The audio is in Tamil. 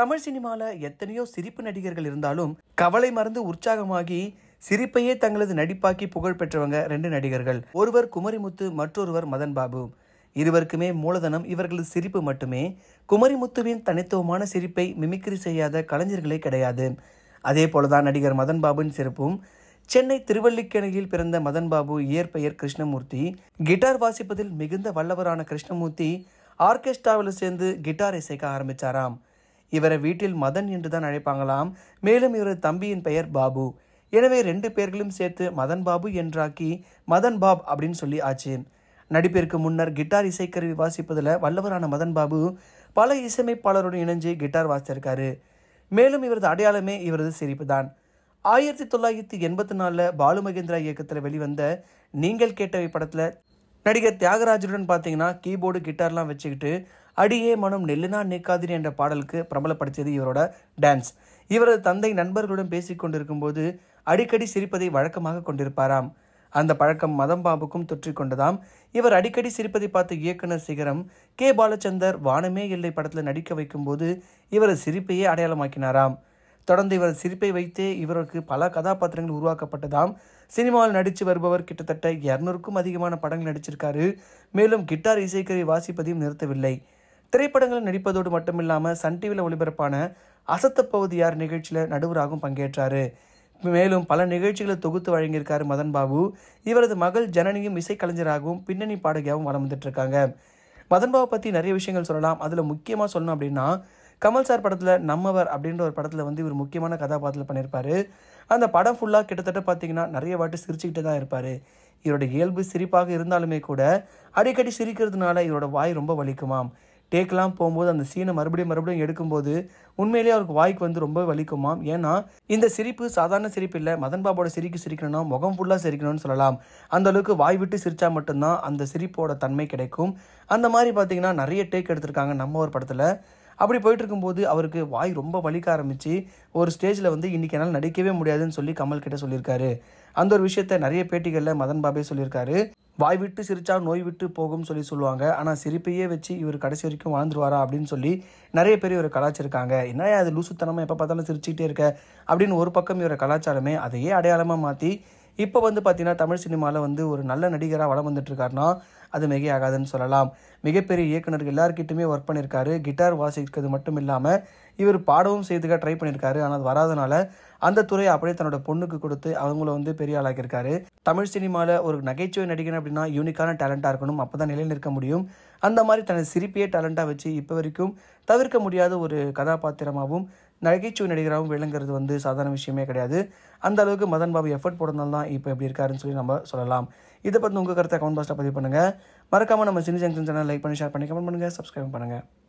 தமிழ் சினிமாவில் எத்தனையோ சிரிப்பு நடிகர்கள் இருந்தாலும் கவலை மறந்து உற்சாகமாகி சிரிப்பையே தங்களது நடிப்பாக்கி புகழ் பெற்றவங்க ரெண்டு நடிகர்கள் ஒருவர் குமரிமுத்து மற்றொருவர் மதன் பாபு இருவருக்குமே மூலதனம் இவர்களது சிரிப்பு மட்டுமே குமரிமுத்துவின் தனித்துவமான சிரிப்பை மிமிக்ரி செய்யாத கலைஞர்களே கிடையாது அதே போலதான் நடிகர் மதன் பாபுவின் சிறப்பும் சென்னை திருவள்ளிக்கிணையில் பிறந்த மதன் பாபு இயற்பெயர் கிருஷ்ணமூர்த்தி கிட்டார் வாசிப்பதில் மிகுந்த வல்லவரான கிருஷ்ணமூர்த்தி ஆர்கெஸ்ட்ராவில் சேர்ந்து கிட்டார் இசைக்க ஆரம்பித்தாராம் இவரை வீட்டில் மதன் என்று தான் அழைப்பாங்களாம் மேலும் இவரது தம்பியின் பெயர் பாபு எனவே ரெண்டு பேர்களும் சேர்த்து மதன் பாபு என்றாக்கி மதன் பாப் அப்படின்னு சொல்லி ஆச்சு நடிப்பிற்கு முன்னர் கிட்டார் இசைக்கருவி வாசிப்பதில் வல்லவரான மதன் பாபு பல இசையமைப்பாளருடன் இணைஞ்சு கிட்டார் வாசித்திருக்காரு மேலும் இவரது அடையாளமே இவரது சிரிப்பு தான் ஆயிரத்தி தொள்ளாயிரத்தி எண்பத்தி நாலில் பாலு மகேந்திரா இயக்கத்தில் வெளிவந்த நீங்கள் கேட்டவை படத்தில் நடிகர் தியாகராஜருடன் பார்த்தீங்கன்னா கீபோர்டு கிட்டார்லாம் வச்சுக்கிட்டு அடியே மனம் நெல்லுனா நீக்காதிரி என்ற பாடலுக்கு பிரபலப்படுத்தியது இவரோட டான்ஸ் இவரது தந்தை நண்பர்களுடன் கொண்டிருக்கும் போது அடிக்கடி சிரிப்பதை வழக்கமாக கொண்டிருப்பாராம் அந்த பழக்கம் மதம் பாபுக்கும் தொற்றிக்கொண்டதாம் இவர் அடிக்கடி சிரிப்பதை பார்த்த இயக்குனர் சிகரம் கே பாலச்சந்தர் வானமே இல்லை படத்தில் நடிக்க வைக்கும்போது இவரது சிரிப்பையே அடையாளமாக்கினாராம் தொடர்ந்து இவரது சிரிப்பை வைத்தே இவருக்கு பல கதாபாத்திரங்கள் உருவாக்கப்பட்டதாம் சினிமாவில் நடித்து வருபவர் கிட்டத்தட்ட இரநூறுக்கும் அதிகமான படங்கள் நடிச்சிருக்காரு மேலும் கிட்டார் இசைக்கரை வாசிப்பதையும் நிறுத்தவில்லை திரைப்படங்களில் நடிப்பதோடு மட்டுமில்லாமல் சன் டிவியில் ஒளிபரப்பான அசத்த பகுதியார் நிகழ்ச்சியில் நடுவராகவும் பங்கேற்றார் மேலும் பல நிகழ்ச்சிகளை தொகுத்து வழங்கியிருக்காரு மதன் பாபு இவரது மகள் ஜனனியும் இசைக்கலைஞராகவும் பின்னணி பாடகியாகவும் வளம் வந்துட்டுருக்காங்க மதன் பாபு பற்றி நிறைய விஷயங்கள் சொல்லலாம் அதில் முக்கியமாக சொல்லணும் அப்படின்னா கமல் சார் படத்தில் நம்மவர் அப்படின்ற ஒரு படத்தில் வந்து இவர் முக்கியமான கதாபாத்திரத்தில் பண்ணியிருப்பார் அந்த படம் ஃபுல்லாக கிட்டத்தட்ட பார்த்தீங்கன்னா நிறைய வாட்டி சிரிச்சுக்கிட்டு தான் இருப்பார் இவரோட இயல்பு சிரிப்பாக இருந்தாலுமே கூட அடிக்கடி சிரிக்கிறதுனால இவரோட வாய் ரொம்ப வலிக்குமாம் டேக்லாம் போகும்போது அந்த சீனை மறுபடியும் மறுபடியும் எடுக்கும்போது உண்மையிலேயே அவருக்கு வாய்க்கு வந்து ரொம்ப வலிக்குமாம் ஏன்னா இந்த சிரிப்பு சாதாரண சிரிப்பு இல்லை மதன் பாபோட சிரிக்கு சிரிக்கணும்னா முகம் ஃபுல்லாக சிரிக்கணும்னு சொல்லலாம் அந்த அளவுக்கு வாய் விட்டு சிரித்தா மட்டும்தான் அந்த சிரிப்போட தன்மை கிடைக்கும் அந்த மாதிரி பார்த்தீங்கன்னா நிறைய டேக் எடுத்திருக்காங்க நம்ம ஒரு படத்தில் அப்படி போயிட்டு இருக்கும்போது அவருக்கு வாய் ரொம்ப வலிக்க ஆரம்பித்து ஒரு ஸ்டேஜில் வந்து இன்றைக்கி என்னால் நடிக்கவே முடியாதுன்னு சொல்லி கமல் கிட்ட சொல்லியிருக்காரு அந்த ஒரு விஷயத்த நிறைய பேட்டிகளில் மதன் பாபே சொல்லியிருக்காரு வாய் விட்டு சிரிச்சா நோய் விட்டு போகும்னு சொல்லி சொல்லுவாங்க ஆனால் சிரிப்பையே வச்சு இவர் கடைசி வரைக்கும் வாழ்ந்துருவாரா அப்படின்னு சொல்லி நிறைய பேர் இவர் கலாச்சிருக்காங்க என்ன அது லூசுத்தனமாக எப்போ பார்த்தாலும் சிரிச்சுக்கிட்டே இருக்க அப்படின்னு ஒரு பக்கம் இவர் கலாச்சாரமே அதையே அடையாளமாக மாற்றி இப்போ வந்து பார்த்தீங்கன்னா தமிழ் சினிமாவில் வந்து ஒரு நல்ல நடிகராக வளம் வந்துட்டுருக்காருன்னா அது மிகையாகாதுன்னு சொல்லலாம் மிகப்பெரிய இயக்குனர் எல்லாருக்கிட்டுமே ஒர்க் பண்ணியிருக்காரு கிட்டார் வாசிக்கிறது மட்டும் இல்லாமல் இவர் பாடவும் செய்துக்க ட்ரை பண்ணியிருக்காரு ஆனால் அது வராதனால அந்த துறையை அப்படியே தன்னோட பொண்ணுக்கு கொடுத்து அவங்கள வந்து பெரிய ஆளாக்கியிருக்காரு தமிழ் சினிமாவில் ஒரு நகைச்சுவை நடிகன் அப்படின்னா யூனிக்கான டேலண்டாக இருக்கணும் அப்போ தான் நிலையில் நிற்க முடியும் அந்த மாதிரி தனது சிரிப்பையே டேலண்டாக வச்சு இப்போ வரைக்கும் தவிர்க்க முடியாத ஒரு கதாபாத்திரமாகவும் நகைச்சுவை நடிகராகவும் விளங்குறது வந்து சாதாரண விஷயமே கிடையாது அந்த அளவுக்கு மதன் பாபு எஃபர்ட் போடணும் தான் இப்போ எப்படி இருக்காருன்னு சொல்லி நம்ம சொல்லலாம் இதை பற்றி உங்கள் கருத்தை கமெண்ட் பாக்ஸில் பதிவு பண்ணுங்கள் மறக்காமல் நம்ம சினி ஜங்ஷன் சேனல் லைக் பண்ணி ஷேர் பண்ணி கமெண்ட் பண்ணுங்கள் சப்ஸ்கிரைப் பண்ணுங்கள்